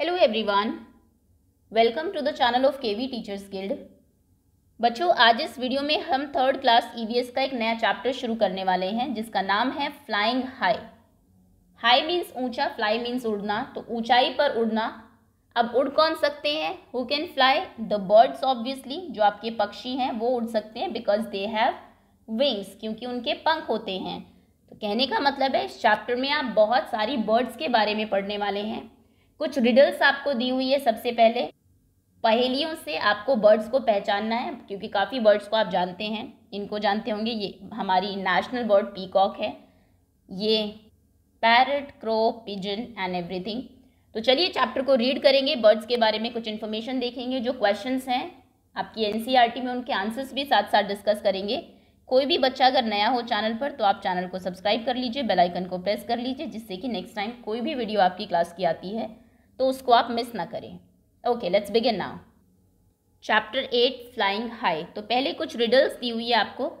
Hello everyone welcome to the channel of KV teachers guild बच्चों आज इस video में हम थर्ड क्लास ईवीएस का एक नया चैप्टर शुरू करने वाले हैं जिसका नाम है फ्लाइंग हाई हाई मीन्स ऊंचा फ्लाई मीन्स उड़ना तो ऊंचाई पर उड़ना अब उड़ कौन सकते हैं who can fly the birds obviously जो आपके पक्षी हैं वो उड़ सकते हैं बिकॉज दे हैव विंग्स क्योंकि उनके पंख होते हैं तो कहने का मतलब है इस चैप्टर में आप बहुत सारी बर्ड्स के बारे में पढ़ने वाले हैं कुछ रिडल्स आपको दी हुई है सबसे पहले पहेलियों से आपको बर्ड्स को पहचानना है क्योंकि काफ़ी बर्ड्स को आप जानते हैं इनको जानते होंगे ये हमारी नेशनल बर्ड पीकॉक है ये parrot crow pigeon and everything तो चलिए चैप्टर को रीड करेंगे बर्ड्स के बारे में कुछ इन्फॉर्मेशन देखेंगे जो क्वेश्चन हैं आपकी एन e में उनके आंसर्स भी साथ साथ डिस्कस करेंगे कोई भी बच्चा अगर नया हो चैनल पर तो आप चैनल को सब्सक्राइब कर लीजिए बेल आइकन को प्रेस कर लीजिए जिससे कि नेक्स्ट टाइम कोई भी वीडियो आपकी क्लास की आती है तो उसको आप मिस ना करें okay let's begin now chapter eight flying high तो पहले कुछ रिडल्स दी हुई है आपको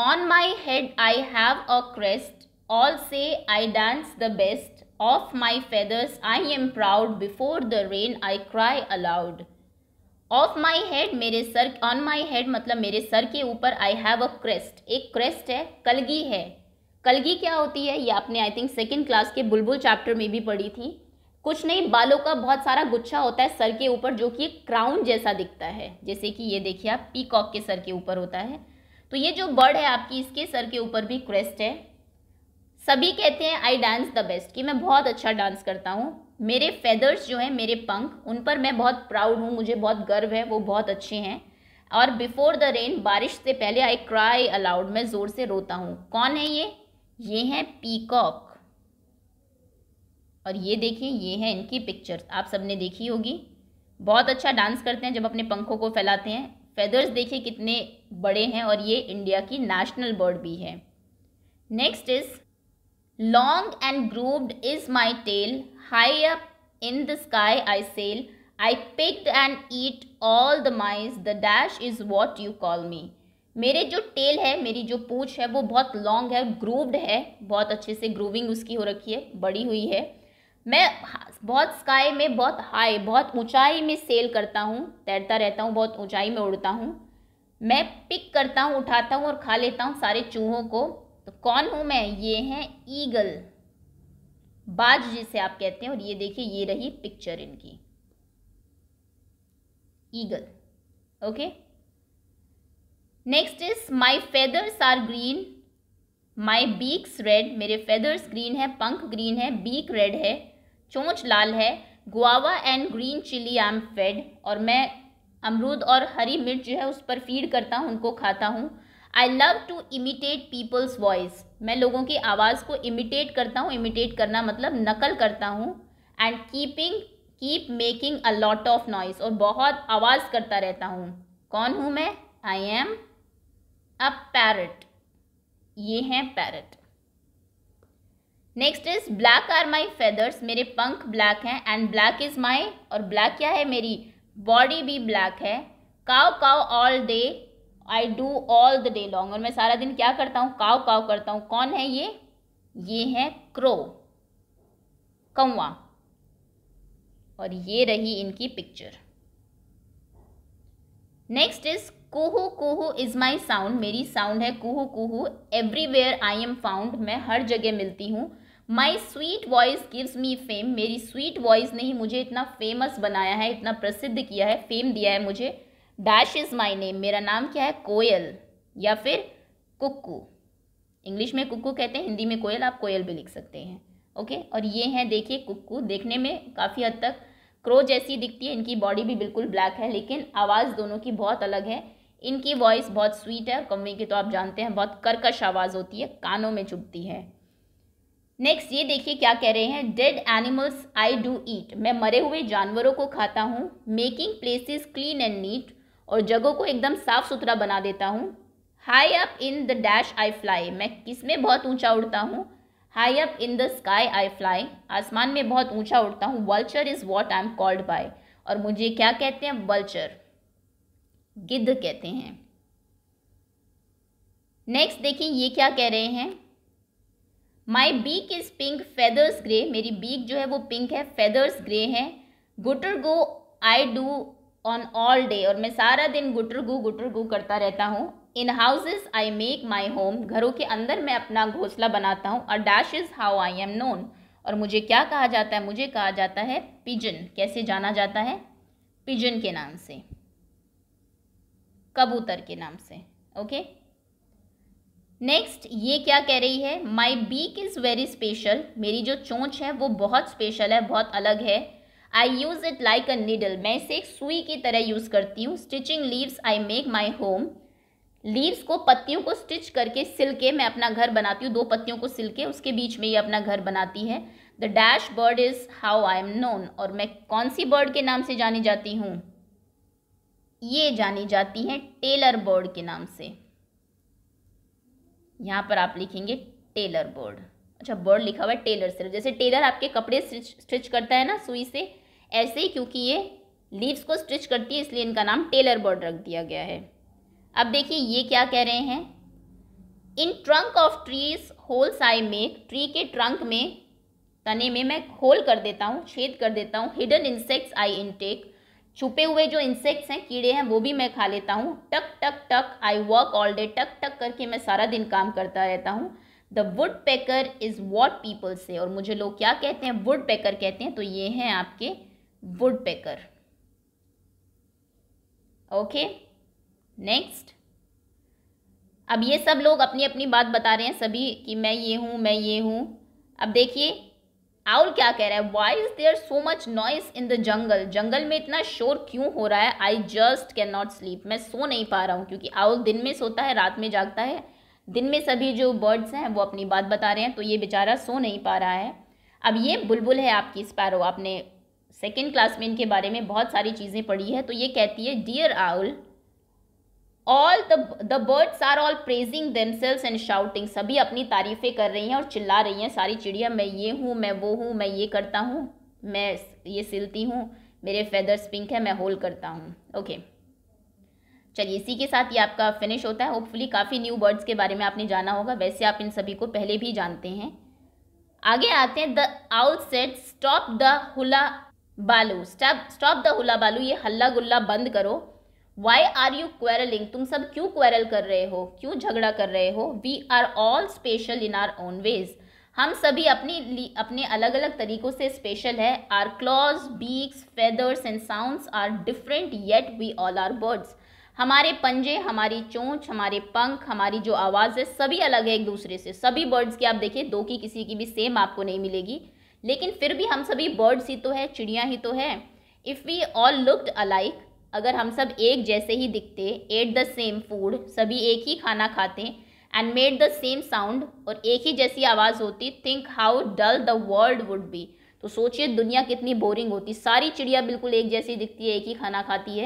on my head I have a crest all say I dance the best of my feathers I am proud before the rain I cry aloud of my head मेरे सर on my head मतलब मेरे सर के ऊपर I have a crest एक crest है कलगी है कलगी क्या होती है ये आपने आई थिंक सेकेंड क्लास के बुलबुल चैप्टर में भी पढ़ी थी कुछ नहीं बालों का बहुत सारा गुच्छा होता है सर के ऊपर जो कि एक क्राउन जैसा दिखता है जैसे कि ये देखिए आप पीकॉक के सर के ऊपर होता है तो ये जो बर्ड है आपकी इसके सर के ऊपर भी क्रेस्ट है सभी कहते हैं आई डांस द बेस्ट कि मैं बहुत अच्छा डांस करता हूँ मेरे फेदर्स जो हैं मेरे पंख उन पर मैं बहुत प्राउड हूँ मुझे बहुत गर्व है वो बहुत अच्छे हैं और बिफोर द रेन बारिश से पहले आई क्राई अलाउड मैं ज़ोर से रोता हूँ कौन है ये ये हैं पीकॉक और ये देखिए ये हैं इनकी पिक्चर्स आप सबने देखी होगी बहुत अच्छा डांस करते हैं जब अपने पंखों को फैलाते हैं फेदर्स देखिए कितने बड़े हैं और ये इंडिया की नेशनल बर्ड भी है next is long and grooved is my tail high up in the sky I sail I picked and eat all the mice the dash is what you call me मेरे जो tell है मेरी जो पूछ है वो बहुत लॉन्ग है ग्रूव्ड है बहुत अच्छे से ग्रूविंग उसकी हो रखी है बड़ी हुई है मैं बहुत स्काई में बहुत हाई बहुत ऊंचाई में सेल करता हूँ तैरता रहता हूँ बहुत ऊंचाई में उड़ता हूँ मैं पिक करता हूँ उठाता हूँ और खा लेता हूँ सारे चूहों को तो कौन हूँ मैं ये हैं ईगल बाज जिसे आप कहते हैं और ये देखिए ये रही पिक्चर इनकी eagle okay next is my feathers are green my beak's red मेरे फेदर्स ग्रीन है पंख ग्रीन है बीक रेड है चोंच लाल है guava and green chili I am fed और मैं अमरूद और हरी मिर्च जो है उस पर फीड करता हूँ उनको खाता हूँ I love to imitate people's voice मैं लोगों की आवाज़ को इमिटेट करता हूँ इमिटेट करना मतलब नकल करता हूँ and keeping keep making a lot of noise और बहुत आवाज़ करता रहता हूँ कौन हूँ मैं आई एम अ पैरट ये हैं parrot next is black are my feathers मेरे पंख ब्लैक हैं एंड ब्लैक इज माई और ब्लैक क्या है मेरी बॉडी भी ब्लैक है caw caw all day I do all the day long और मैं सारा दिन क्या करता हूँ काव काव करता हूँ कौन है ये ये है क्रो कौआ और ये रही इनकी पिक्चर नेक्स्ट इज कुहू कुहू इज माई साउंड मेरी साउंड है कुहू कुहू एवरीवेयर आई एम फाउंड मैं हर जगह मिलती हूँ my sweet voice gives me fame मेरी स्वीट वॉइस ने ही मुझे इतना फेमस बनाया है इतना प्रसिद्ध किया है फेम दिया है मुझे डैश इज़ माई नेम मेरा नाम क्या है कोयल या फिर कुक्कू इंग्लिश में कुक्कू कहते हैं हिंदी में कोयल आप कोयल भी लिख सकते हैं ओके और ये हैं देखिए कुक्कू देखने में काफ़ी हद तक क्रो जैसी दिखती है इनकी बॉडी भी बिल्कुल ब्लैक है लेकिन आवाज़ दोनों की बहुत अलग है इनकी वॉइस बहुत स्वीट है और कौवे की तो आप जानते हैं बहुत कर्कश आवाज़ होती है कानों में चुभती है नेक्स्ट ये देखिए क्या कह रहे हैं dead animals I do eat मैं मरे हुए जानवरों को खाता हूँ making places clean and neat और जगहों को एकदम साफ सुथरा बना देता हूँ high up in the dash I fly मैं किस में बहुत ऊंचा उड़ता हूँ high up in the sky I fly आसमान में बहुत ऊंचा उड़ता हूँ vulture is what I am called by और मुझे क्या कहते हैं वल्चर गिद्ध कहते हैं नेक्स्ट देखिए ये क्या कह रहे हैं my beak is pink feathers grey मेरी बीक जो है वो पिंक है फेदर्स ग्रे है गुटर गो I do on all day और मैं सारा दिन गुटर गु गुटर गु करता रहता हूँ in houses I make my home घरों के अंदर मैं अपना घोंसला बनाता हूँ और dash is how I am known और मुझे क्या कहा जाता है मुझे कहा जाता है पिजन कैसे जाना जाता है पिजन के नाम से कबूतर के नाम से ओके okay? नेक्स्ट ये क्या कह रही है my beak is very special मेरी जो चोंच है वो बहुत स्पेशल है बहुत अलग है I use it like a needle मैं इसे एक सुई की तरह यूज़ करती हूँ stitching leaves I make my home leaves को पत्तियों को स्टिच करके सिल के मैं अपना घर बनाती हूँ दो पत्तियों को सिल के उसके बीच में ये अपना घर बनाती है the dash bird is how I am known और मैं कौन सी बर्ड के नाम से जानी जाती हूँ ये जानी जाती हैं टेलर बर्ड के नाम से यहाँ पर आप लिखेंगे टेलर बोर्ड अच्छा बोर्ड लिखा हुआ है टेलर सिर्फ जैसे टेलर आपके कपड़े स्टिच करता है ना सुई से ऐसे ही क्योंकि ये लीव्स को स्टिच करती है इसलिए इनका नाम टेलर बोर्ड रख दिया गया है अब देखिए ये क्या कह रहे हैं in trunk of trees holes I make tree के ट्रंक में तने में मैं होल कर देता हूँ छेद कर देता हूँ हिडन इंसेक्ट्स आई इनटेक छुपे हुए जो इंसेक्ट्स हैं कीड़े हैं वो भी मैं खा लेता हूँ टक टक टक आई वर्क ऑल डे टक टक करके मैं सारा दिन काम करता रहता हूँ the woodpecker is what people say और मुझे लोग क्या कहते हैं वुड पैकर कहते हैं तो ये हैं आपके वुड पैकर ओके नेक्स्ट अब ये सब लोग अपनी अपनी बात बता रहे हैं सभी कि मैं ये हूँ मैं ये हूँ अब देखिए आउल क्या कह रहा है why is there so much noise in the jungle जंगल में इतना शोर क्यों हो रहा है आई जस्ट कैन नॉट स्लीप मैं सो नहीं पा रहा हूँ क्योंकि आउल दिन में सोता है रात में जागता है दिन में सभी जो बर्ड्स हैं वो अपनी बात बता रहे हैं तो ये बेचारा सो नहीं पा रहा है अब ये बुलबुल है आपकी स्पैरो आपने सेकेंड क्लास में इनके बारे में बहुत सारी चीज़ें पढ़ी है तो ये कहती है dear owl all the the birds are all praising themselves and shouting सभी अपनी तारीफें कर रही हैं और चिल्ला रही हैं सारी चिड़िया मैं ये हूँ मैं वो हूँ मैं ये करता हूँ मैं ये सिलती हूँ मेरे फेदर्स पिंक है मैं होल करता हूँ ओके चलिए इसी के साथ ये आपका फिनिश होता है होपफुली काफ़ी न्यू बर्ड्स के बारे में आपने जाना होगा वैसे आप इन सभी को पहले भी जानते हैं आगे आते हैं the owl said stop the hullabaloo stop stop the hullabaloo ये हल्ला गुल्ला बंद करो वाई आर यू क्वेरलिंग तुम सब क्यों क्वेरल कर रहे हो क्यों झगड़ा कर रहे हो we are all special in our own ways हम सभी अपनी अपने अलग अलग तरीकों से स्पेशल है our claws beaks feathers and sounds are different yet we all are birds हमारे पंजे हमारी चोंच हमारे पंख हमारी जो आवाज़ है सभी अलग है एक दूसरे से सभी बर्ड्स की आप देखिए दो की किसी की भी सेम आपको नहीं मिलेगी लेकिन फिर भी हम सभी बर्ड्स ही तो है चिड़िया ही तो है if we all looked alike अगर हम सब एक जैसे ही दिखते एट द सेम फूड सभी एक ही खाना खाते and made the same sound और एक ही जैसी आवाज़ होती think how dull the world would be तो सोचिए दुनिया कितनी बोरिंग होती सारी चिड़िया बिल्कुल एक जैसी दिखती है एक ही खाना खाती है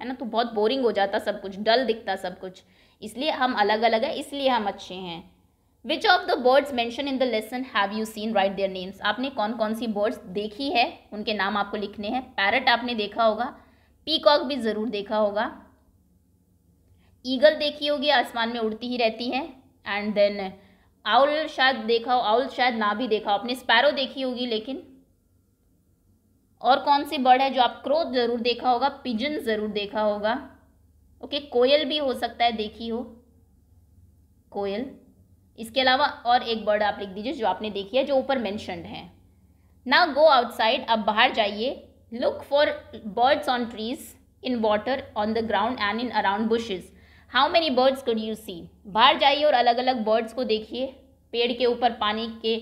है ना तो बहुत बोरिंग हो जाता सब कुछ डल दिखता सब कुछ इसलिए हम अलग अलग है इसलिए हम अच्छे हैं which of the birds mentioned in the lesson have you seen write their names आपने कौन कौन सी बर्ड्स देखी है उनके नाम आपको लिखने हैं पैरट आपने देखा होगा पीकॉक भी ज़रूर देखा होगा ईगल देखी होगी आसमान में उड़ती ही रहती है एंड देन आउल शायद देखा हो आउल शायद ना भी देखा हो आपने स्पैरो देखी होगी लेकिन और कौन सी बर्ड है जो आप क्रोध ज़रूर देखा होगा पिजन ज़रूर देखा होगा ओके कोयल भी हो सकता है देखी हो कोयल इसके अलावा और एक बर्ड आप लिख दीजिए जो आपने देखी है जो ऊपर मैंशनड है ना गो आउटसाइड आप बाहर जाइए look for birds on trees in water on the ground and in around bushes how many birds could you see बाहर जाइए और अलग अलग बर्ड्स को देखिए पेड़ के ऊपर पानी के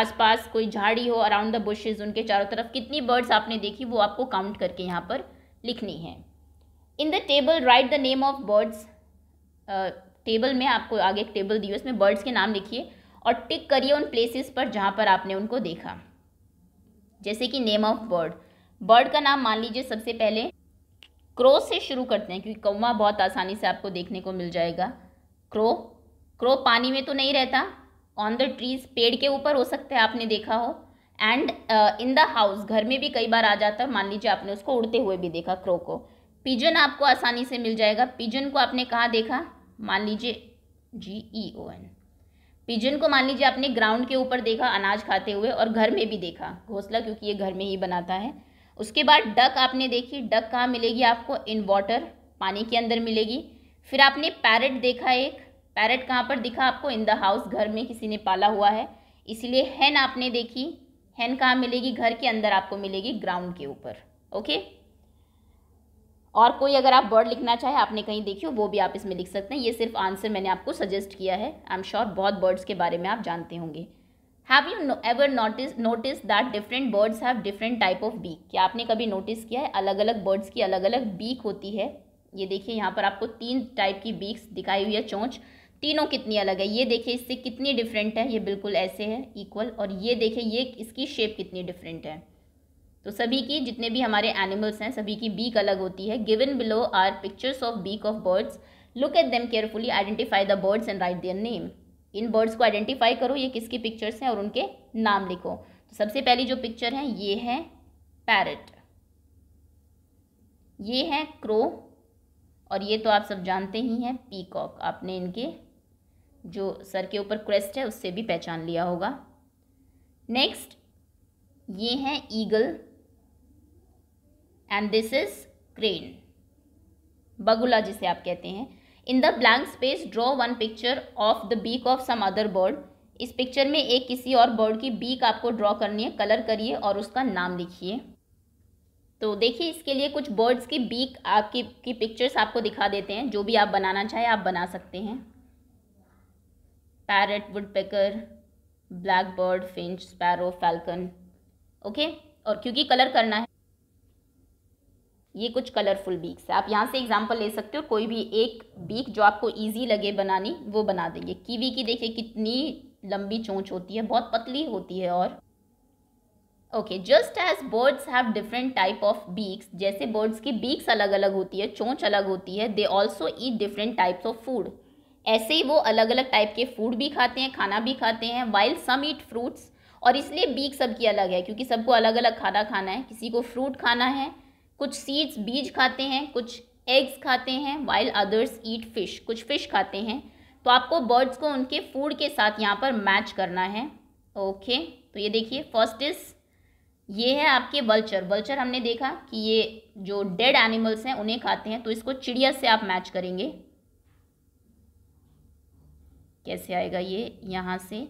आस पास कोई झाड़ी हो अराउंड द बुशेज उनके चारों तरफ कितनी बर्ड्स आपने देखी वो आपको काउंट करके यहाँ पर लिखनी है in the table write the name of birds table में आपको आगे एक टेबल दी उसमें बर्ड्स के नाम लिखिए और टिक करिए उन प्लेसेस पर जहाँ पर आपने उनको देखा जैसे कि नेम ऑफ बर्ड बर्ड का नाम मान लीजिए सबसे पहले क्रो से शुरू करते हैं क्योंकि कौवा बहुत आसानी से आपको देखने को मिल जाएगा क्रो क्रो पानी में तो नहीं रहता ऑन द ट्रीज पेड़ के ऊपर हो सकता है आपने देखा हो एंड इन द हाउस घर में भी कई बार आ जाता है मान लीजिए आपने उसको उड़ते हुए भी देखा क्रो को पिजन आपको आसानी से मिल जाएगा पिजन को आपने कहाँ देखा मान लीजिए जी ई ओ एन पिजन को मान लीजिए आपने ग्राउंड के ऊपर देखा अनाज खाते हुए और घर में भी देखा घोंसला क्योंकि ये घर में ही बनाता है उसके बाद डक आपने देखी डक कहाँ मिलेगी आपको इन वाटर पानी के अंदर मिलेगी फिर आपने पैरेट देखा एक पैरेट कहाँ पर दिखा आपको इन द हाउस घर में किसी ने पाला हुआ है इसलिए हैन आपने देखी हैन कहाँ मिलेगी घर के अंदर आपको मिलेगी ग्राउंड के ऊपर ओके और कोई अगर आप वर्ड लिखना चाहे आपने कहीं देखी हो वो भी आप इसमें लिख सकते हैं ये सिर्फ आंसर मैंने आपको सजेस्ट किया है आई एम श्योर बहुत बर्ड्स के बारे में आप जानते होंगे have you ever notice notice that different birds have different type of beak क्या आपने कभी नोटिस किया है अलग अलग बर्ड्स की अलग अलग बीक होती है ये देखिए यहाँ पर आपको तीन टाइप की बीक्स दिखाई हुई है चोंच तीनों कितनी अलग है ये देखिए इससे कितनी डिफरेंट है ये बिल्कुल ऐसे है इक्वल और ये देखिए ये इसकी शेप कितनी डिफरेंट है तो सभी की जितने भी हमारे एनिमल्स हैं सभी की बीक अलग होती है given below are pictures of beak of birds look at them carefully identify the birds and write their name in birds को आइडेंटिफाई करो ये किसकी पिक्चर्स हैं और उनके नाम लिखो तो सबसे पहली जो पिक्चर है ये है पैरट ये है क्रो और ये तो आप सब जानते ही हैं पीकॉक आपने इनके जो सर के ऊपर क्रेस्ट है उससे भी पहचान लिया होगा नेक्स्ट ये है eagle and this is crane बगुला जिसे आप कहते हैं in the blank space draw one picture of the beak of some other bird इस पिक्चर में एक किसी और बर्ड की बीक आपको ड्रॉ करनी है कलर करिए और उसका नाम लिखिए तो देखिए इसके लिए कुछ बर्ड्स की बीक आपकी की पिक्चर्स आपको दिखा देते हैं जो भी आप बनाना चाहें आप बना सकते हैं parrot woodpecker blackbird finch sparrow falcon okay और क्योंकि कलर करना है ये कुछ कलरफुल बीक्स है आप यहाँ से एग्जाम्पल ले सकते हो कोई भी एक बीक जो आपको ईजी लगे बनानी वो बना देंगे कीवी की देखिए कितनी लंबी चोंच होती है बहुत पतली होती है और okay just as birds have different type of beaks जैसे बर्ड्स की बीक्स अलग अलग होती है चोंच अलग होती है they also eat different types of food ऐसे ही वो अलग अलग टाइप के फूड भी खाते हैं खाना भी खाते हैं वाइल सम ईट फ्रूट्स और इसलिए बीक सबकी अलग है क्योंकि सबको अलग अलग खाना खाना है किसी को फ्रूट खाना है कुछ सीड्स बीज खाते हैं कुछ एग्स खाते हैं वाइल अदर्स ईट फिश कुछ फिश खाते हैं तो आपको बर्ड्स को उनके फूड के साथ यहाँ पर मैच करना है ओके तो ये देखिए फर्स्ट इज ये है आपके वल्चर वल्चर हमने देखा कि ये जो डेड एनिमल्स हैं उन्हें खाते हैं तो इसको चिड़िया से आप मैच करेंगे कैसे आएगा ये यहाँ से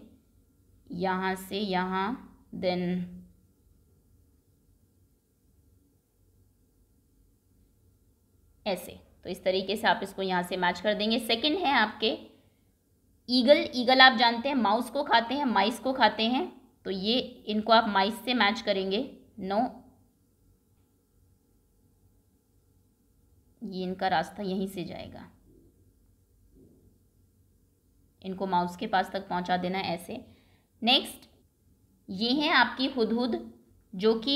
यहाँ से यहाँ देन ऐसे तो इस तरीके से आप इसको यहाँ से मैच कर देंगे सेकंड है आपके ईगल ईगल आप जानते हैं माउस को खाते हैं माइस को खाते हैं तो ये इनको आप माइस से मैच करेंगे नौ ये इनका रास्ता यहीं से जाएगा इनको माउस के पास तक पहुंचा देना ऐसे नेक्स्ट ये हैं आपकी हुदहुद जो कि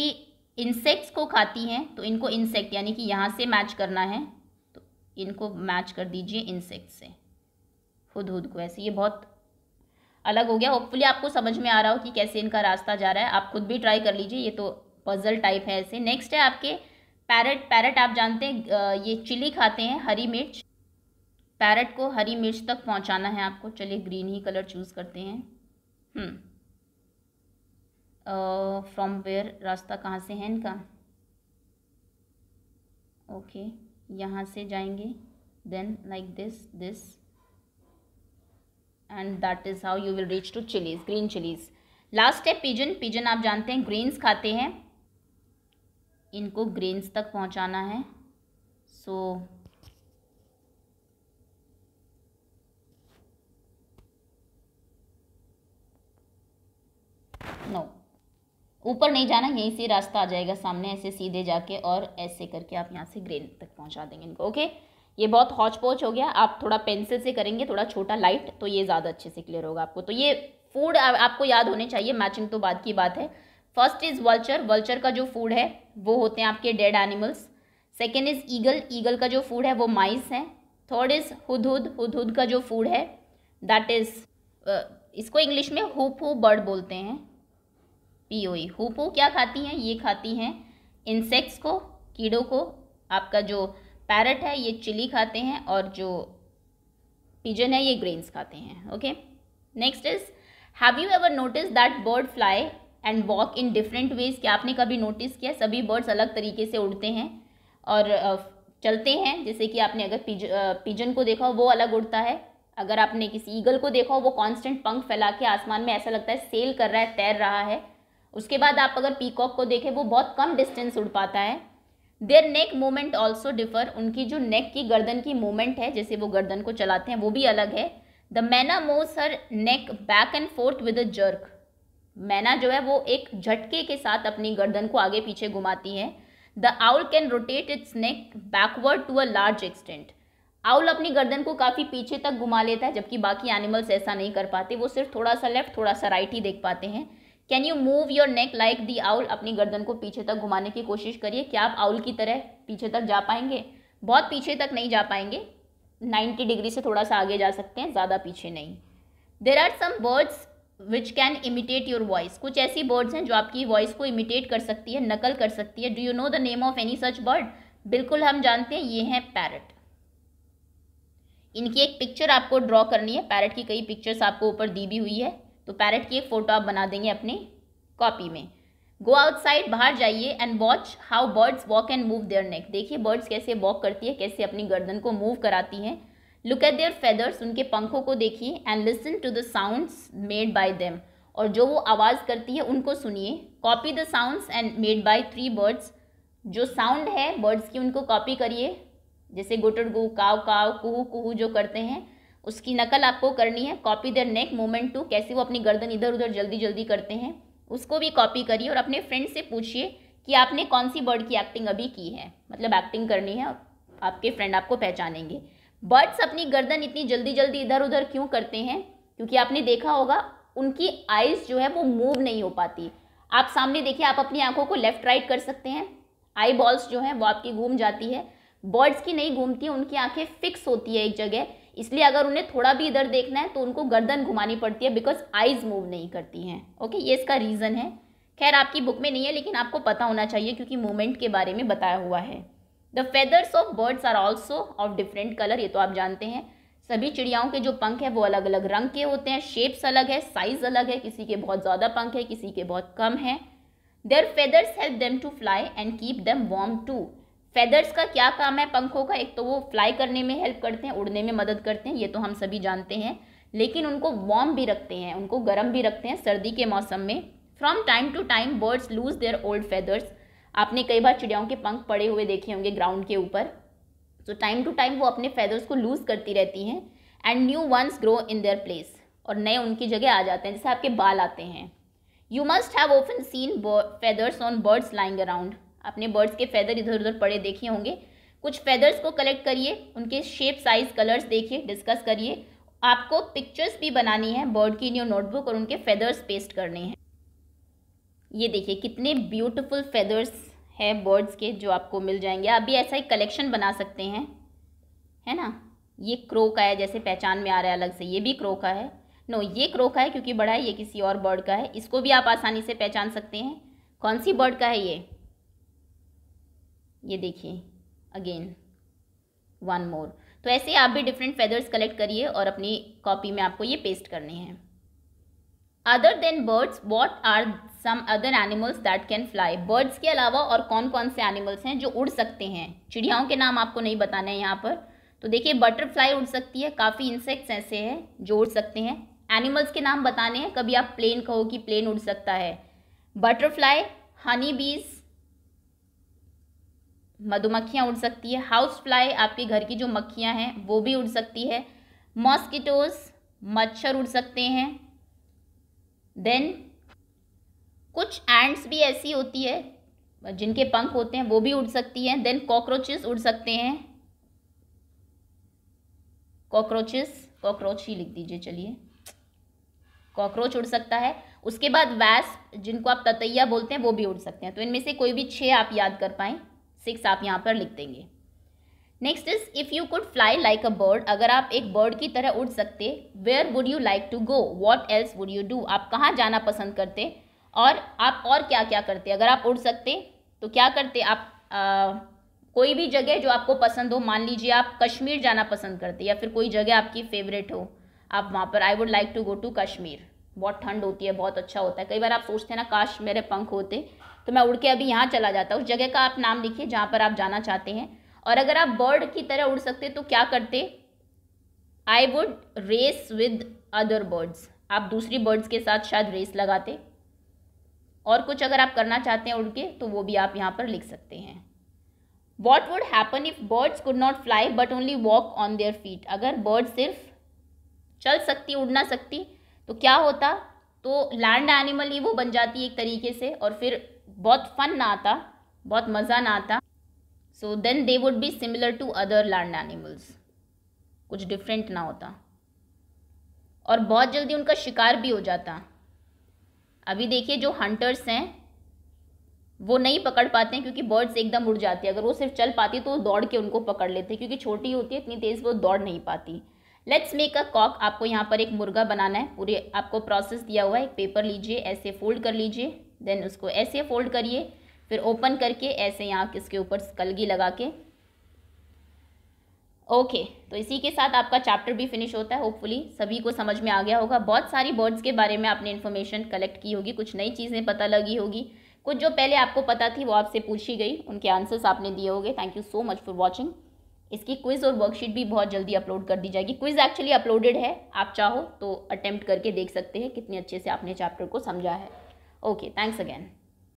इंसेक्ट्स को खाती हैं तो इनको इंसेक्ट यानी कि यहाँ से मैच करना है तो इनको मैच कर दीजिए इंसेक्ट से खुद खुद को ऐसे ये बहुत अलग हो गया होपफुली आपको समझ में आ रहा हो कि कैसे इनका रास्ता जा रहा है आप खुद भी ट्राई कर लीजिए ये तो पजल टाइप है ऐसे नेक्स्ट है आपके पैरट पैरट आप जानते हैं ये चिली खाते हैं हरी मिर्च पैरट को हरी मिर्च तक पहुँचाना है आपको चलिए ग्रीन ही कलर चूज़ करते हैं हम्म फ्रॉम वेयर रास्ता कहाँ से है इनका ओके okay, यहाँ से जाएंगे then like this this and that is how you will reach to chilies green chilies last है पिजन पिजन आप जानते हैं ग्रीन्स खाते हैं इनको ग्रीन्स तक पहुँचाना है सो so, ऊपर नहीं जाना यहीं से रास्ता आ जाएगा सामने ऐसे सीधे जाके और ऐसे करके आप यहाँ से ग्रेन तक पहुँचा देंगे इनको ओके ये बहुत हौच पॉच हो गया आप थोड़ा पेंसिल से करेंगे थोड़ा छोटा लाइट तो ये ज़्यादा अच्छे से क्लियर होगा आपको तो ये फूड आपको याद होने चाहिए मैचिंग तो बाद की बात है फर्स्ट इज़ वल्चर वल्चर का जो फूड है वो होते हैं आपके dead animals second is eagle eagle का जो फूड है वो माइस है थर्ड इज़ हुदहुद हुदहुद का जो फूड है दैट इज़ uh, इसको इंग्लिश में हुप हु बर्ड बोलते हैं पीओई हुपो क्या खाती हैं ये खाती हैं इंसेक्ट्स को कीड़ों को आपका जो पैरट है ये चिली खाते हैं और जो पिजन है ये ग्रेन्स खाते हैं okay next is have you ever notice that bird fly and walk in different ways क्या आपने कभी नोटिस किया सभी बर्ड्स अलग तरीके से उड़ते हैं और चलते हैं जैसे कि आपने अगर पिज पिजन को देखा हो वो अलग उड़ता है अगर आपने किसी ईगल को देखा हो वो कांस्टेंट पंख फैला के आसमान में ऐसा लगता है सेल कर रहा है तैर रहा है उसके बाद आप अगर पीकॉक को देखें वो बहुत कम डिस्टेंस उड़ पाता है their neck movement also differ उनकी जो नेक की गर्दन की मूवमेंट है जैसे वो गर्दन को चलाते हैं वो भी अलग है the myna moves her neck back and forth with a jerk मैना जो है वो एक झटके के साथ अपनी गर्दन को आगे पीछे घुमाती है the owl can rotate its neck backward to a large extent owl अपनी गर्दन को काफ़ी पीछे तक घुमा लेता है जबकि बाकी एनिमल्स ऐसा नहीं कर पाते वो सिर्फ थोड़ा सा लेफ्ट थोड़ा सा राइट ही देख पाते हैं can you move your neck like the owl अपनी गर्दन को पीछे तक घुमाने की कोशिश करिए क्या आप आउल की तरह पीछे तक जा पाएंगे बहुत पीछे तक नहीं जा पाएंगे 90 डिग्री से थोड़ा सा आगे जा सकते हैं ज़्यादा पीछे नहीं there are some birds which can imitate your voice कुछ ऐसी बर्ड्स हैं जो आपकी वॉइस को इमिटेट कर सकती है नकल कर सकती है do you know the name of any such bird बिल्कुल हम जानते हैं ये हैं पैरट इनकी एक पिक्चर आपको ड्रॉ करनी है पैरट की कई पिक्चर्स आपको ऊपर दी भी हुई है तो पैरट की एक फ़ोटो आप बना देंगे अपने कॉपी में गो आउटसाइड बाहर जाइए and watch how birds walk and move their neck देखिए बर्ड्स कैसे वॉक करती है कैसे अपनी गर्दन को मूव कराती हैं लुक एट देयर फेदर्स उनके पंखों को देखिए and listen to the sounds made by them और जो वो आवाज़ करती है उनको सुनिए copy the sounds and made by three birds जो साउंड है बर्ड्स की उनको कॉपी करिए जैसे गुटर गु काव काव कुहू कुहू जो करते हैं उसकी नकल आपको करनी है copy their neck movement too कैसे वो अपनी गर्दन इधर उधर जल्दी जल्दी करते हैं उसको भी कॉपी करिए और अपने फ्रेंड से पूछिए कि आपने कौन सी बर्ड की एक्टिंग अभी की है मतलब एक्टिंग करनी है आपके फ्रेंड आपको पहचानेंगे बर्ड्स अपनी गर्दन इतनी जल्दी जल्दी इधर उधर क्यों करते हैं क्योंकि आपने देखा होगा उनकी आइज़ जो है वो मूव नहीं हो पाती आप सामने देखिए आप अपनी आंखों को लेफ्ट राइट कर सकते हैं आई बॉल्स जो हैं वो आपकी घूम जाती है बर्ड्स की नहीं घूमती उनकी आंखें फिक्स होती है एक जगह इसलिए अगर उन्हें थोड़ा भी इधर देखना है तो उनको गर्दन घुमानी पड़ती है बिकॉज आइज़ मूव नहीं करती हैं ओके ये इसका रीज़न है खैर आपकी बुक में नहीं है लेकिन आपको पता होना चाहिए क्योंकि मूवमेंट के बारे में बताया हुआ है the feathers of birds are also of different colour ये तो आप जानते हैं सभी चिड़ियाओं के जो पंख है वो अलग अलग रंग के होते हैं शेप्स अलग है साइज़ अलग है किसी के बहुत ज़्यादा पंख है किसी के बहुत कम है their feathers help them to fly and keep them warm too feathers का क्या काम है पंखों का एक तो वो फ्लाई करने में हेल्प करते हैं उड़ने में मदद करते हैं ये तो हम सभी जानते हैं लेकिन उनको वार्म भी रखते हैं उनको गर्म भी रखते हैं सर्दी के मौसम में from time to time birds lose their old feathers आपने कई बार चिड़ियाओं के पंख पड़े हुए देखे होंगे ग्राउंड के ऊपर तो टाइम टू टाइम वो अपने फेदर्स को लूज़ करती रहती हैं and new ones grow in their place और नए उनकी जगह आ जाते हैं जैसे आपके बाल आते हैं you must have often seen feathers on birds lying around आपने बर्ड्स के फैदर इधर उधर पड़े देखे होंगे कुछ फैदर्स को कलेक्ट करिए उनके शेप साइज कलर्स देखिए डिस्कस करिए आपको पिक्चर्स भी बनानी है बर्ड की न्यू नोटबुक और उनके फैदर्स पेस्ट करने हैं ये देखिए कितने ब्यूटिफुल फैदर्स है बर्ड्स के जो आपको मिल जाएंगे आप भी ऐसा एक कलेक्शन बना सकते हैं है ना ये क्रो का है जैसे पहचान में आ रहा है अलग से ये भी क्रो का है नो ये क्रो का है क्योंकि बड़ा है ये किसी और बर्ड का है इसको भी आप आसानी से पहचान सकते हैं कौन सी बर्ड का है ये ये देखिए अगेन वन मोर तो ऐसे आप भी डिफरेंट फेदर्स कलेक्ट करिए और अपनी कॉपी में आपको ये पेस्ट करने हैं other than birds what are some other animals that can fly birds के अलावा और कौन कौन से एनिमल्स हैं जो उड़ सकते हैं चिड़ियाओं के नाम आपको नहीं बताना है यहाँ पर तो देखिए बटरफ्लाई उड़ सकती है काफ़ी इंसेक्ट्स ऐसे हैं जो उड़ सकते हैं एनिमल्स के नाम बताने हैं कभी आप प्लेन कहो कि प्लेन उड़ सकता है बटरफ्लाई हनी बीज मधुमक्खियाँ उड़ सकती है हाउस फ्लाई आपके घर की जो मक्खियाँ हैं वो भी उड़ सकती है मॉस्किटोज मच्छर उड़ सकते हैं देन कुछ एंड्स भी ऐसी होती है जिनके पंख होते हैं वो भी उड़ सकती हैं देन कॉकरोचेस उड़ सकते हैं कॉकरोचेस कॉकरोच ही लिख दीजिए चलिए कॉकरोच उड़ सकता है उसके बाद वैस जिनको आप ततैया बोलते हैं वो भी उड़ सकते हैं तो इनमें से कोई भी छः आप याद कर पाएं सिक्स आप यहाँ पर लिख देंगे next is if you could fly like a bird अगर आप एक बर्ड की तरह उड़ सकते where would you like to go what else would you do आप कहाँ जाना पसंद करते और आप और क्या क्या करते अगर आप उड़ सकते तो क्या करते आप आ, कोई भी जगह जो आपको पसंद हो मान लीजिए आप कश्मीर जाना पसंद करते या फिर कोई जगह आपकी फेवरेट हो आप वहाँ पर I would like to go to Kashmir बहुत ठंड होती है बहुत अच्छा होता है कई बार आप सोचते हैं ना काश मेरे पंख होते तो मैं उड़ के अभी यहाँ चला जाता उस जगह का आप नाम लिखिए जहाँ पर आप जाना चाहते हैं और अगर आप बर्ड की तरह उड़ सकते तो क्या करते I would race with other birds आप दूसरी बर्ड्स के साथ शायद रेस लगाते और कुछ अगर आप करना चाहते हैं उड़ के तो वो भी आप यहाँ पर लिख सकते हैं what would happen if birds could not fly but only walk on their feet अगर बर्ड सिर्फ चल सकती उड़ ना सकती तो क्या होता तो लैंड एनिमल ही वो बन जाती एक तरीके से और फिर बहुत फन ना आता बहुत मज़ा ना आता so then they would be similar to other land animals कुछ डिफरेंट ना होता और बहुत जल्दी उनका शिकार भी हो जाता अभी देखिए जो हंटर्स हैं वो नहीं पकड़ पाते हैं क्योंकि बर्ड्स एकदम उड़ जाती है अगर वो सिर्फ चल पाती तो दौड़ के उनको पकड़ लेते क्योंकि छोटी होती है इतनी तेज़ वो दौड़ नहीं पाती लेट्स मेक अ कॉक आपको यहाँ पर एक मुर्गा बनाना है पूरे आपको प्रोसेस दिया हुआ है एक पेपर लीजिए ऐसे फोल्ड कर लीजिए देन उसको ऐसे फोल्ड करिए फिर ओपन करके ऐसे यहाँ इसके ऊपर कलगी लगा के ओके okay, तो इसी के साथ आपका चैप्टर भी फिनिश होता है होपफुली सभी को समझ में आ गया होगा बहुत सारी बर्ड्स के बारे में आपने इन्फॉर्मेशन कलेक्ट की होगी कुछ नई चीज़ें पता लगी होगी कुछ जो पहले आपको पता थी वो आपसे पूछी गई उनके आंसर्स आपने दिए होंगे thank you so much for watching इसकी क्विज़ और वर्कशीट भी बहुत जल्दी अपलोड कर दी जाएगी क्विज़ एक्चुअली अपलोडेड है आप चाहो तो अटैम्प्ट करके देख सकते हैं कितने अच्छे से आपने चैप्टर को समझा है Okay, thanks again.